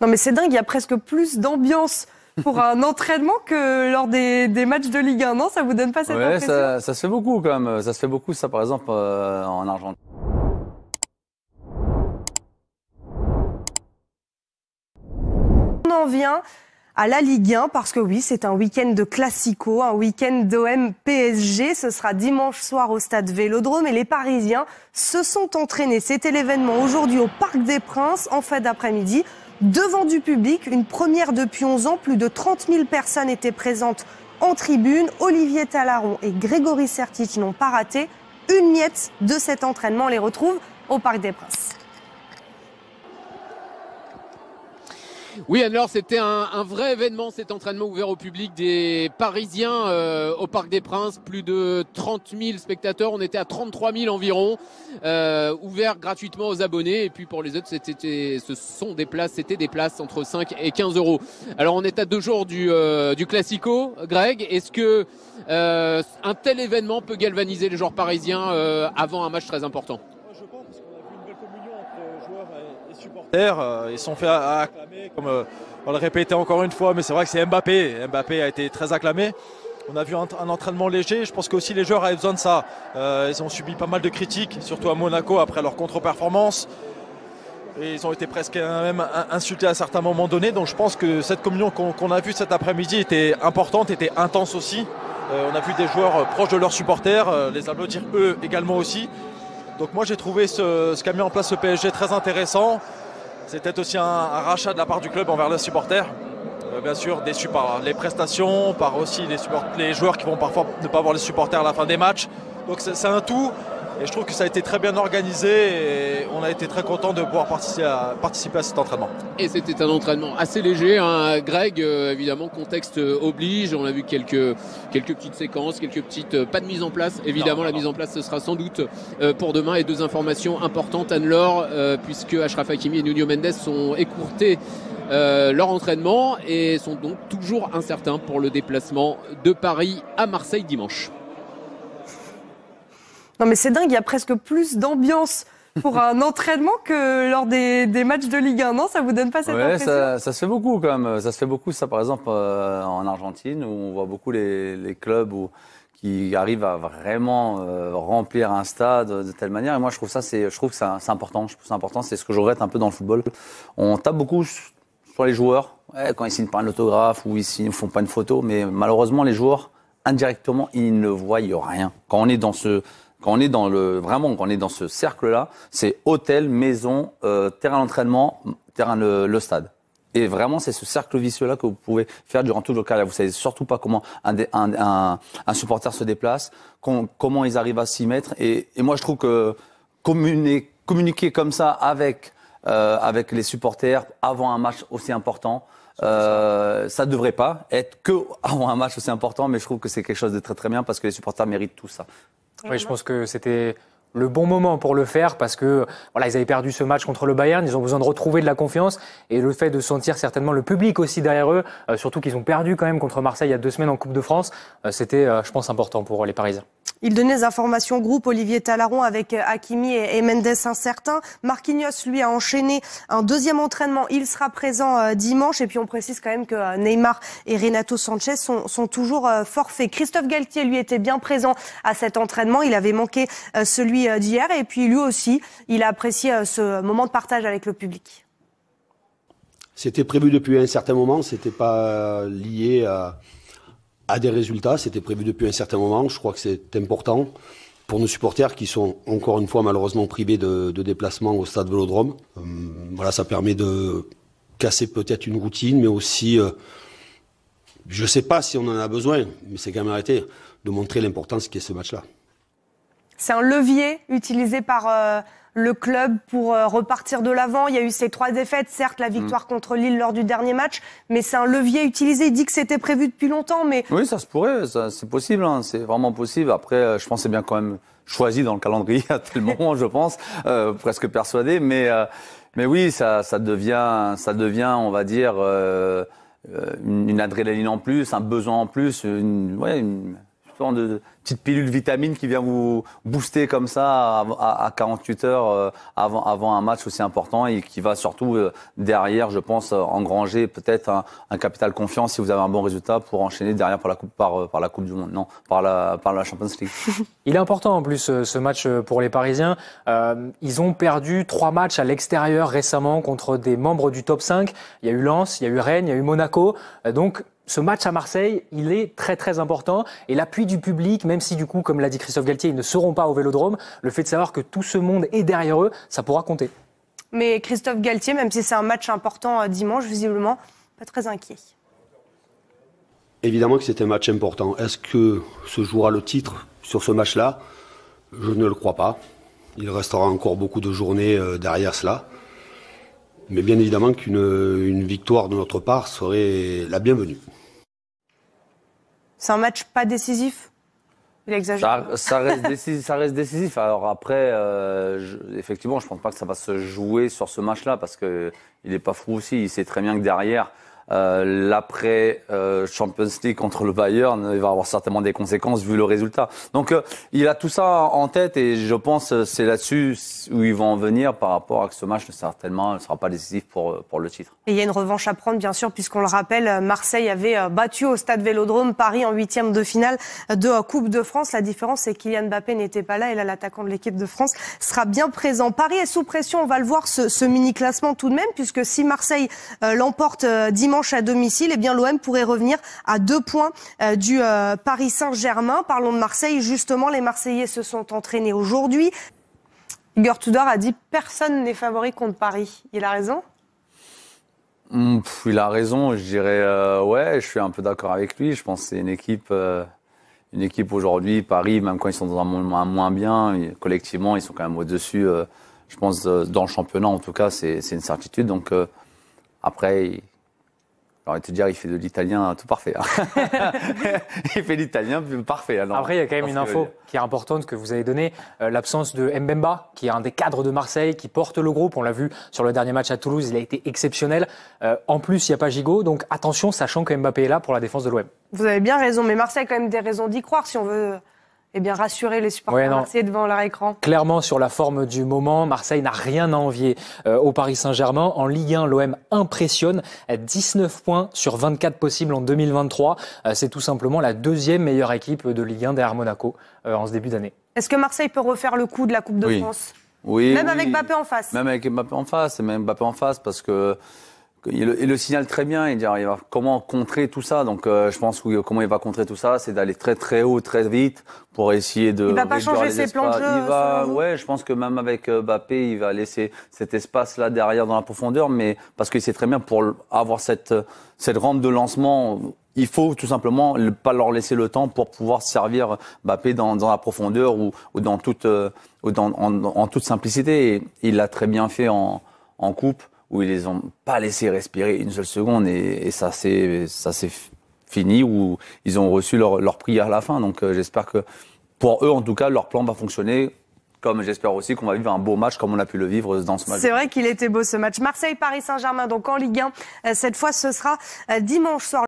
Non, mais c'est dingue, il y a presque plus d'ambiance pour un entraînement que lors des, matchs de Ligue 1. Non, ça vous donne pas cette impression ça, ça, se fait beaucoup quand même. Ça se fait beaucoup, ça par exemple euh, en Argentine. On en vient à la Ligue 1 parce que oui, c'est un week-end de classico, un week-end d'OM PSG. Ce sera dimanche soir au stade Vélodrome et les Parisiens se sont entraînés. C'était l'événement aujourd'hui au Parc des Princes en fin d'après-midi devant du public, une première depuis 11 ans. Plus de 30 000 personnes étaient présentes en tribune. Olivier Talaron et Grégory Sertic n'ont pas raté une miette de cet entraînement. On les retrouve au Parc des Princes. Oui, alors c'était un, vrai événement, cet entraînement ouvert au public des Parisiens euh, au Parc des Princes. Plus de 30 000 spectateurs, on était à 33 000 environ, euh, ouvert gratuitement aux abonnés. Et puis pour les autres, c'était, ce sont des places, c'était des places entre 5 et 15 euros. Alors on est à deux jours du, euh, du Classico, Greg. Est-ce que euh, un tel événement peut galvaniser les joueurs parisiens avant un match très important Je pense qu'on a vu une belle communion entre joueurs et supporters. Ils sont fait à comme euh, on le répéter encore une fois, mais c'est vrai que c'est Mbappé. Mbappé a été très acclamé. On a vu un, entraînement léger. Je pense que aussi les joueurs avaient besoin de ça. Euh, ils ont subi pas mal de critiques, surtout à Monaco après leur contre-performance. ils ont été presque même insultés à certains moments donnés. Donc je pense que cette communion qu'on a vue cet après-midi était importante, était intense aussi. Euh, on a vu des joueurs proches de leurs supporters, les applaudir eux également aussi. Donc moi j'ai trouvé ce, ce qu'a mis en place ce PSG très intéressant. C'était aussi un, rachat de la part du club envers les supporters. Euh, bien sûr, déçu par les prestations, par aussi les, les, joueurs qui vont parfois ne pas voir les supporters à la fin des matchs. Donc c'est un tout. Et je trouve que ça a été très bien organisé et on a été très content de pouvoir participer à, participer à cet entraînement. Et c'était un entraînement assez léger, hein, Greg. Euh, évidemment, contexte euh, oblige. On a vu quelques, quelques petites séquences, quelques petites. Euh, pas de mise en place. Évidemment, la mise en place, ce sera sans doute pour demain. Et deux informations importantes, Anne-Laure, puisque Ashraf Hakimi et Nuno Mendes sont écourtés. leur entraînement et sont donc toujours incertains pour le déplacement de Paris à Marseille dimanche. Non mais c'est dingue, il y a presque plus d'ambiance pour un entraînement que lors des, matchs de Ligue 1. Non, ça vous donne pas cette ouais, impression ça, ça, se fait beaucoup quand même. Ça se fait beaucoup, ça par exemple euh, en Argentine, où on voit beaucoup les, clubs qui arrivent à vraiment euh, remplir un stade de telle manière. Et moi, je trouve ça, c'est, je trouve que c'est important. Je trouve c'est important. C'est ce que je regrette un peu dans le football. On tape beaucoup sur les joueurs quand ils signent pas un autographe ou ils ne font pas une photo, mais malheureusement, les joueurs indirectement, ils ne voient rien. Quand on est dans ce quand on est dans le vraiment, quand on est dans ce cercle-là, c'est hôtel, maison, euh, terrain d'entraînement, terrain le, stade. Et vraiment, c'est ce cercle vicieux-là que vous pouvez faire durant tout le local. Vous savez surtout pas comment un, un, supporter se déplace, comment ils arrivent à s'y mettre. Et, moi, je trouve que communiquer, comme ça avec euh, avec les supporters avant un match aussi important, ça ne euh, devrait pas être que avant un match aussi important. Mais je trouve que c'est quelque chose de très très bien parce que les supporters méritent tout ça. Oui, je pense que c'était le bon moment pour le faire parce que voilà, ils avaient perdu ce match contre le Bayern, ils ont besoin de retrouver de la confiance et le fait de sentir certainement le public aussi derrière eux, euh, surtout qu'ils ont perdu quand même contre Marseille il y a deux semaines en Coupe de France, euh, c'était, euh, je pense, important pour les Parisiens. Il donnait des informations groupe Olivier Talaron avec euh, Hakimi et Mendes incertain. Marquinhos, lui, a enchaîné un deuxième entraînement. Il sera présent euh, dimanche. Et puis on précise quand même que euh, Neymar et Renato Sanchez sont, toujours forfaits. Christophe Galtier, lui, était bien présent à cet entraînement. Il avait manqué celui d'hier. Et puis lui aussi, il a apprécié ce moment de partage avec le public. C'était prévu depuis un certain moment. C'était pas lié à a des résultats. C'était prévu depuis un certain moment. Je crois que c'est important pour nos supporters qui sont encore une fois malheureusement privés de, déplacement au stade Vélodrome. Euh, voilà, ça permet de casser peut-être une routine, mais aussi, euh, je ne sais pas si on en a besoin, mais c'est quand même arrêté de montrer l'importance qu'est ce match-là. C'est un levier utilisé par euh, le club pour euh, repartir de l'avant. Il y a eu ces trois défaites, certes la mm. victoire contre Lille lors du dernier match, mais c'est un levier utilisé. Il dit que c'était prévu depuis longtemps, mais oui, ça se pourrait, c'est possible, hein. c'est vraiment possible. Après, euh, je pense c'est bien quand même choisi dans le calendrier à tel moment, je pense, euh, presque persuadé, mais mais oui, ça ça devient ça devient, on va dire. une, adrénaline en plus, un besoin en plus, une de petite pilule vitamine qui vient vous booster comme ça à, 48 heures euh, avant, avant un match aussi important et qui va surtout euh, derrière, je pense, euh, engranger peut-être un, capital confiance si vous avez un bon résultat pour enchaîner derrière par la Coupe, par, par la coupe du Monde, non, par la, par la Champions League. Il est important en plus ce match pour les Parisiens. ils ont perdu trois matchs à l'extérieur récemment contre des membres du top 5. Il y a eu Lens, il y a eu Rennes, il y a eu Monaco. Donc ce match à Marseille, il est très très important. Et l'appui du public, même si du coup, comme l'a dit Christophe Galtier, ils ne seront pas au Vélodrome, le fait de savoir que tout ce monde est derrière eux, ça pourra compter. Mais Christophe Galtier, même si c'est un match important euh, dimanche, visiblement, pas très inquiet. Évidemment que c'est un match important. Est-ce que se jouera le titre sur ce match-là Je ne le crois pas. Il restera encore beaucoup de journées euh, derrière cela. Mais bien évidemment qu'une victoire de notre part serait la bienvenue. C'est un match pas décisif Il exagère. Ça, reste, décisif, Alors après, effectivement, euh, je, effectivement, je pense pas que ça va se jouer sur ce match-là parce qu'il n'est pas fou aussi. Il sait très bien que derrière, euh, l'après euh, Champions League contre le Bayern, il va avoir certainement des conséquences vu le résultat. Donc euh, il a tout ça en tête et je pense euh, c'est là-dessus où ils vont en venir par rapport à ce match certainement ne sera pas décisif pour, pour le titre. il y a une revanche à prendre bien sûr puisqu'on le rappelle, Marseille avait battu au stade Vélodrome Paris en huitième de finale de Coupe de France. La différence c'est que Kylian Mbappé n'était pas là et là l'attaquant de l'équipe de France sera bien présent. Paris est sous pression, on va le voir ce, ce mini classement tout de même puisque si Marseille l'emporte dimanche à domicile, et eh bien l'OM pourrait revenir à deux points euh, du euh, Paris Saint-Germain. Parlons de Marseille. Justement, les Marseillais se sont entraînés aujourd'hui. Igor a dit personne n'est favori contre Paris. Il a raison hmm, Il a raison. Je dirais euh, ouais. Je suis un peu d'accord avec lui. Je pense c'est une équipe. une équipe aujourd'hui, Paris, même quand ils sont dans un moment moins bien, collectivement, ils sont quand même au-dessus, je pense, dans le championnat, en tout cas, c'est une certitude. Donc, après, alors, te dire, ah, il fait de l'italien tout parfait. Hein. il fait l'italien parfait. Alors, hein, Après, il y a quand même une info qui est importante que vous avez donnée euh, l'absence de Mbemba, qui est un des cadres de Marseille, qui porte le groupe. On l'a vu sur le dernier match à Toulouse, il a été exceptionnel. Euh, en plus, il n'y a pas Gigot. Donc, attention, sachant que Mbappé est là pour la défense de l'OM. Vous avez bien raison, mais Marseille a quand même des raisons d'y croire si on veut eh bien, rassurer les supporters ouais, devant leur écran Clairement, sur la forme du moment, Marseille n'a rien à envier euh, au Paris Saint-Germain. En Ligue 1, l'OM impressionne. 19 euh, points sur 24 possibles en 2023. Euh, c'est tout simplement la deuxième meilleure équipe de Ligue 1 derrière Monaco en ce début d'année. Est-ce que Marseille peut refaire le coup de la Coupe de France oui, même avec Mbappé en face. Même avec Mbappé en face, et même Mbappé en face, parce que il le, il le, signale très bien, il dit ah, va, comment contrer tout ça. Donc euh, je pense que comment il va contrer tout ça, c'est d'aller très très haut, très vite pour essayer de. Il va pas changer ses plans de jeu. Il va, ouais, je pense que même avec euh, Mbappé, il va laisser cet espace là derrière dans la profondeur, mais parce qu'il sait très bien pour avoir cette cette rampe de lancement il faut tout simplement pas leur laisser le temps pour pouvoir servir Mbappé dans, dans la profondeur ou, dans toute, euh, ou dans, en, toute simplicité. Et il l'a très bien fait en, en coupe où ils les ont pas laissé respirer une seule seconde et, ça c'est ça c'est fini où ils ont reçu leur, leur prix à la fin. Donc euh, j'espère que pour eux en tout cas leur plan va fonctionner. Comme j'espère aussi qu'on va vivre un beau match comme on a pu le vivre dans ce match. C'est vrai qu'il était beau ce match. Marseille-Paris Saint-Germain, donc en Ligue 1. Euh, cette fois, ce sera euh, dimanche soir.